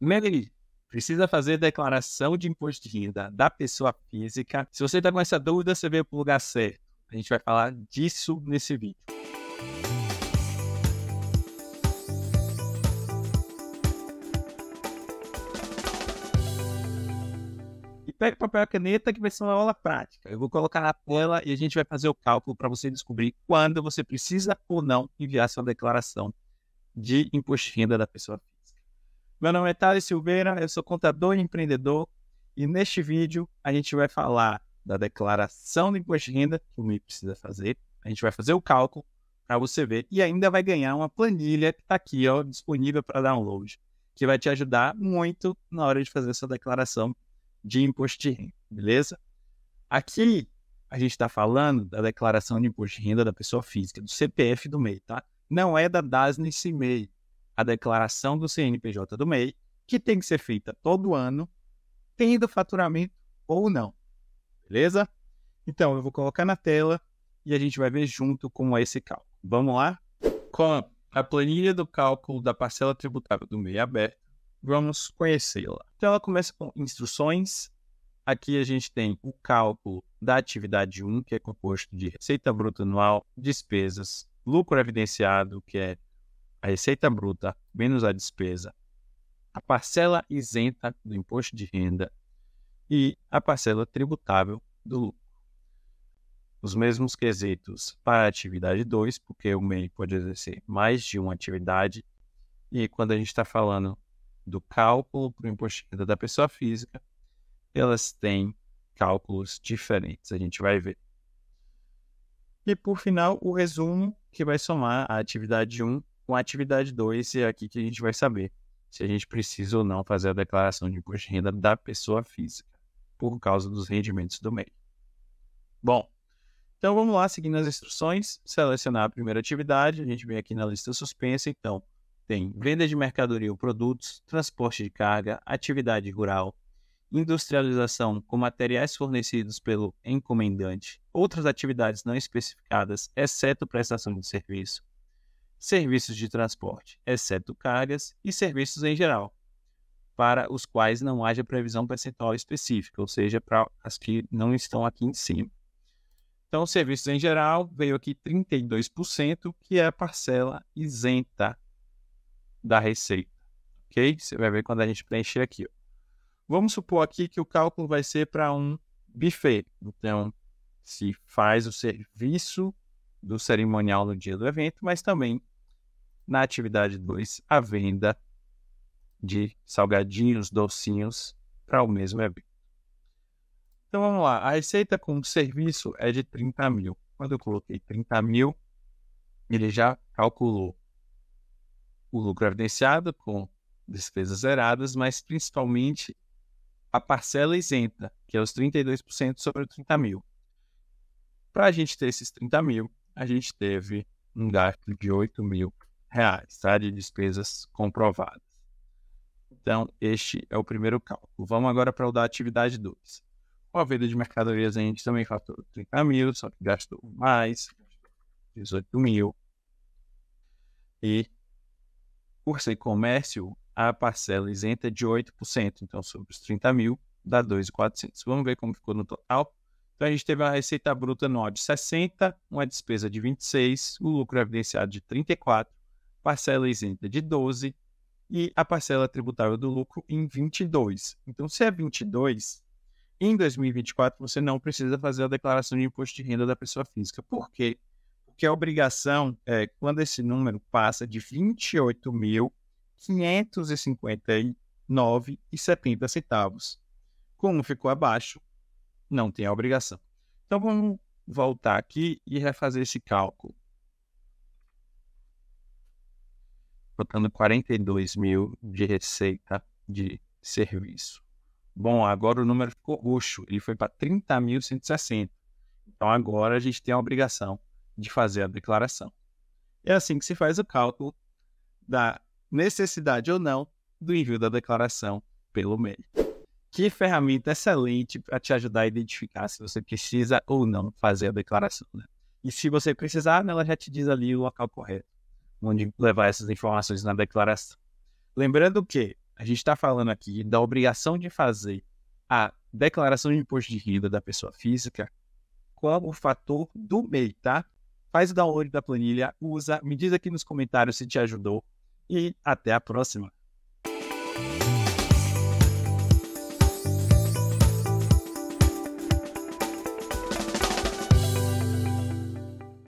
Primeiro, é ele precisa fazer declaração de imposto de renda da pessoa física. Se você está com essa dúvida, você veio para o lugar certo. A gente vai falar disso nesse vídeo. E Pega papel e caneta que vai ser uma aula prática. Eu vou colocar na tela e a gente vai fazer o cálculo para você descobrir quando você precisa ou não enviar sua declaração de imposto de renda da pessoa física. Meu nome é Thales Silveira, eu sou contador e empreendedor e neste vídeo a gente vai falar da declaração do imposto de renda que o MEI precisa fazer. A gente vai fazer o cálculo para você ver e ainda vai ganhar uma planilha que está aqui ó, disponível para download, que vai te ajudar muito na hora de fazer essa declaração de imposto de renda, beleza? Aqui a gente está falando da declaração de imposto de renda da pessoa física, do CPF do MEI, tá? Não é da DAS nesse MEI a declaração do CNPJ do MEI, que tem que ser feita todo ano, tendo faturamento ou não. Beleza? Então, eu vou colocar na tela e a gente vai ver junto como é esse cálculo. Vamos lá? Com a planilha do cálculo da parcela tributável do MEI aberta, vamos conhecê-la. Então, ela começa com instruções. Aqui a gente tem o cálculo da atividade 1, que é composto de receita bruta anual, despesas, lucro evidenciado, que é a receita bruta menos a despesa, a parcela isenta do imposto de renda e a parcela tributável do lucro. Os mesmos quesitos para a atividade 2, porque o MEI pode exercer mais de uma atividade, e quando a gente está falando do cálculo para o imposto de renda da pessoa física, elas têm cálculos diferentes, a gente vai ver. E por final, o resumo que vai somar a atividade 1 com a atividade 2 e é aqui que a gente vai saber se a gente precisa ou não fazer a declaração de imposto de renda da pessoa física por causa dos rendimentos do MEI. Bom, então vamos lá, seguindo as instruções, selecionar a primeira atividade, a gente vem aqui na lista suspensa, então tem venda de mercadoria ou produtos, transporte de carga, atividade rural, industrialização com materiais fornecidos pelo encomendante, outras atividades não especificadas, exceto prestação de serviço, serviços de transporte, exceto cargas, e serviços em geral, para os quais não haja previsão percentual específica, ou seja, para as que não estão aqui em cima. Então, serviços em geral veio aqui 32%, que é a parcela isenta da receita. Ok? Você vai ver quando a gente preencher aqui. Ó. Vamos supor aqui que o cálculo vai ser para um buffet. Então, se faz o serviço do cerimonial no dia do evento, mas também na atividade 2, a venda de salgadinhos, docinhos para o mesmo evento. Então vamos lá, a receita com serviço é de 30 mil. Quando eu coloquei 30 mil, ele já calculou o lucro evidenciado com despesas zeradas, mas principalmente a parcela isenta, que é os 32% sobre 30 mil. Para a gente ter esses 30 mil, a gente teve um gasto de 8 mil reais, tá? De despesas comprovadas. Então, este é o primeiro cálculo. Vamos agora para o da atividade 2. Com a venda de mercadorias, a gente também faturou 30 mil, só que gastou mais, 18 mil. E curso e comércio, a parcela isenta é de 8%. Então, sobre os 30 mil, dá 2,400. Vamos ver como ficou no total. Então, a gente teve uma receita bruta anual de 60, uma despesa de 26, o lucro evidenciado de 34 parcela isenta de 12 e a parcela tributável do lucro em 22. Então, se é 22, em 2024 você não precisa fazer a declaração de imposto de renda da pessoa física. Por quê? Porque a obrigação, é, quando esse número passa de 28.559,70 centavos, como ficou abaixo, não tem a obrigação. Então, vamos voltar aqui e refazer esse cálculo. totando 42 mil de receita de serviço. Bom, agora o número ficou roxo, ele foi para 30.160. Então agora a gente tem a obrigação de fazer a declaração. É assim que se faz o cálculo da necessidade ou não do envio da declaração pelo MEI. Que ferramenta excelente para te ajudar a identificar se você precisa ou não fazer a declaração. Né? E se você precisar, ela já te diz ali o local correto onde levar essas informações na declaração. Lembrando que a gente está falando aqui da obrigação de fazer a declaração de imposto de renda da pessoa física como fator do MEI, tá? Faz o download da planilha, usa, me diz aqui nos comentários se te ajudou e até a próxima.